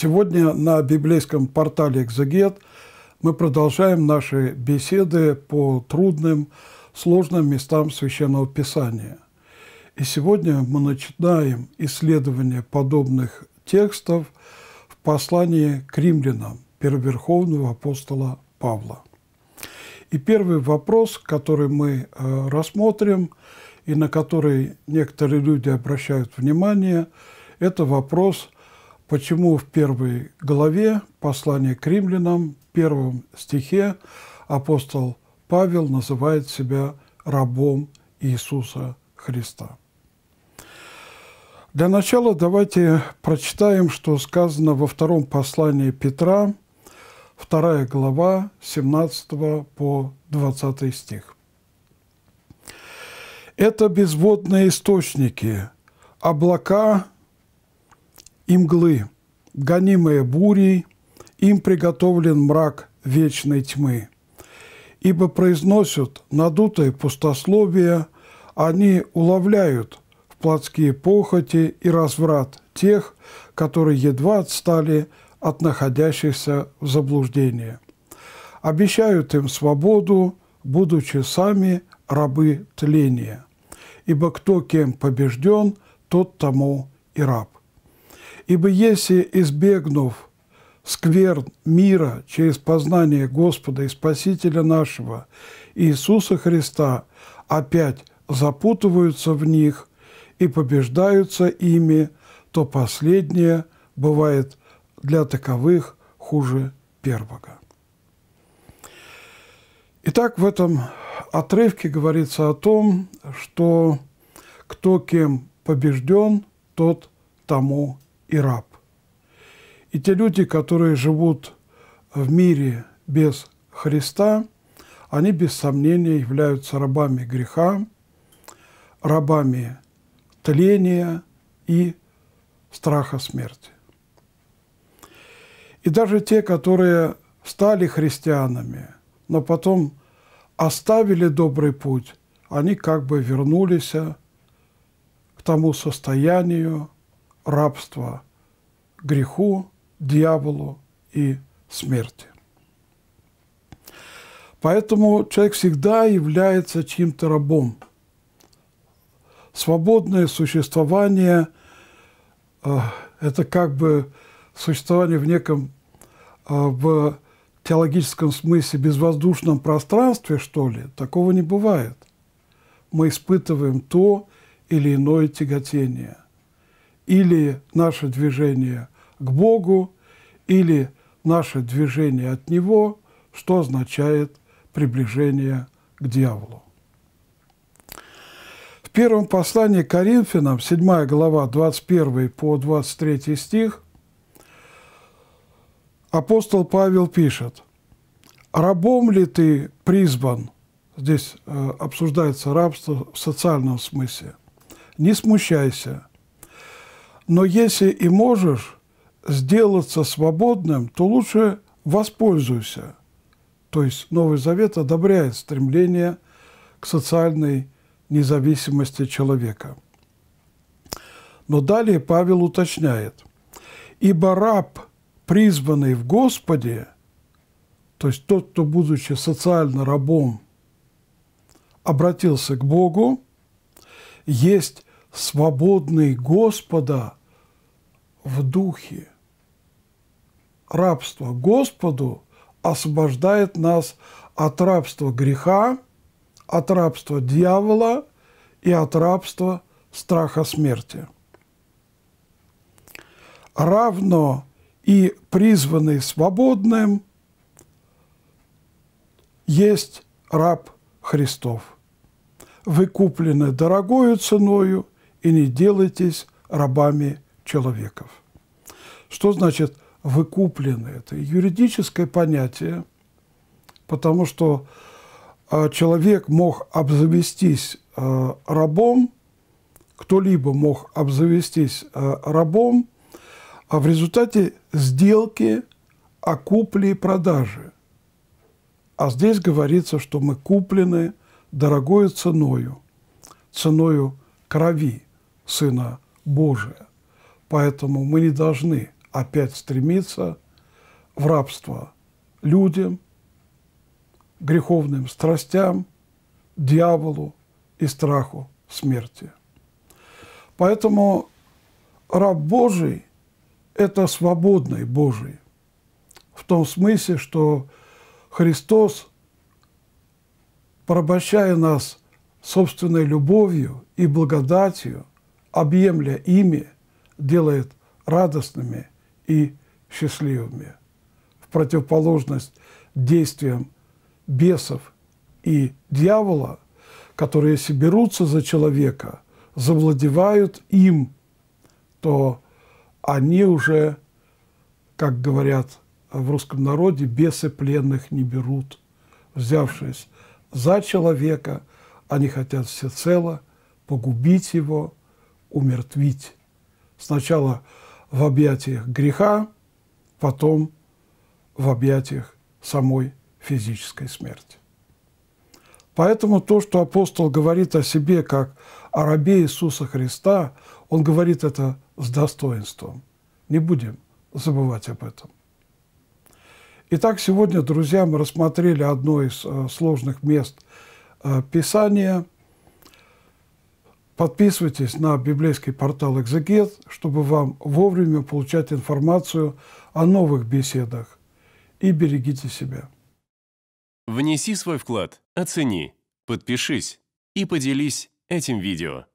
Сегодня на библейском портале «Экзегет» мы продолжаем наши беседы по трудным, сложным местам Священного Писания. И сегодня мы начинаем исследование подобных текстов в послании к римлянам первоверховного апостола Павла. И первый вопрос, который мы э, рассмотрим и на который некоторые люди обращают внимание, это вопрос – почему в первой главе послания к римлянам, в первом стихе апостол Павел называет себя рабом Иисуса Христа. Для начала давайте прочитаем, что сказано во втором послании Петра, вторая глава, 17 по 20 стих. «Это безводные источники, облака – и мглы, гонимые бурей, им приготовлен мрак вечной тьмы. Ибо произносят надутые пустословия, они уловляют в плотские похоти и разврат тех, которые едва отстали от находящихся в заблуждении. Обещают им свободу, будучи сами рабы тления. Ибо кто кем побежден, тот тому и раб. Ибо если, избегнув скверн мира через познание Господа и Спасителя нашего Иисуса Христа, опять запутываются в них и побеждаются ими, то последнее бывает для таковых хуже первого. Итак, в этом отрывке говорится о том, что кто кем побежден, тот тому и раб. И те люди, которые живут в мире без Христа, они без сомнения являются рабами греха, рабами тления и страха смерти. И даже те, которые стали христианами, но потом оставили добрый путь, они как бы вернулись к тому состоянию, рабство греху, дьяволу и смерти. Поэтому человек всегда является чьим-то рабом. Свободное существование э, это как бы существование в неком, э, в теологическом смысле, безвоздушном пространстве, что ли. Такого не бывает. Мы испытываем то или иное тяготение – или наше движение к Богу, или наше движение от Него, что означает приближение к дьяволу. В первом послании к Коринфянам, 7 глава, 21 по 23 стих, апостол Павел пишет, «Рабом ли ты призван?» Здесь э, обсуждается рабство в социальном смысле. «Не смущайся, но если и можешь сделаться свободным, то лучше воспользуйся. То есть Новый Завет одобряет стремление к социальной независимости человека. Но далее Павел уточняет, «Ибо раб, призванный в Господе, то есть тот, кто, будучи социально рабом, обратился к Богу, есть свободный Господа в духе рабство Господу освобождает нас от рабства греха, от рабства дьявола и от рабства страха смерти. Равно и призванный свободным есть раб Христов. Вы куплены дорогою ценою, и не делайтесь рабами человеков. Что значит выкуплены? Это юридическое понятие, потому что а, человек мог обзавестись а, рабом, кто-либо мог обзавестись а, рабом, а в результате сделки о купле и продаже. А здесь говорится, что мы куплены дорогою ценою, ценою крови Сына Божия. Поэтому мы не должны опять стремиться в рабство людям, греховным страстям, дьяволу и страху смерти. Поэтому раб Божий – это свободный Божий, в том смысле, что Христос, порабощая нас собственной любовью и благодатью, объемля ими – делает радостными и счастливыми. В противоположность действиям бесов и дьявола, которые, если берутся за человека, завладевают им, то они уже, как говорят в русском народе, бесы пленных не берут. Взявшись за человека, они хотят всецело погубить его, умертвить. Сначала в объятиях греха, потом в объятиях самой физической смерти. Поэтому то, что апостол говорит о себе как о рабе Иисуса Христа, он говорит это с достоинством. Не будем забывать об этом. Итак, сегодня, друзья, мы рассмотрели одно из э, сложных мест э, Писания – Подписывайтесь на библейский портал «Экзегет», чтобы вам вовремя получать информацию о новых беседах. И берегите себя. Внеси свой вклад, оцени, подпишись и поделись этим видео.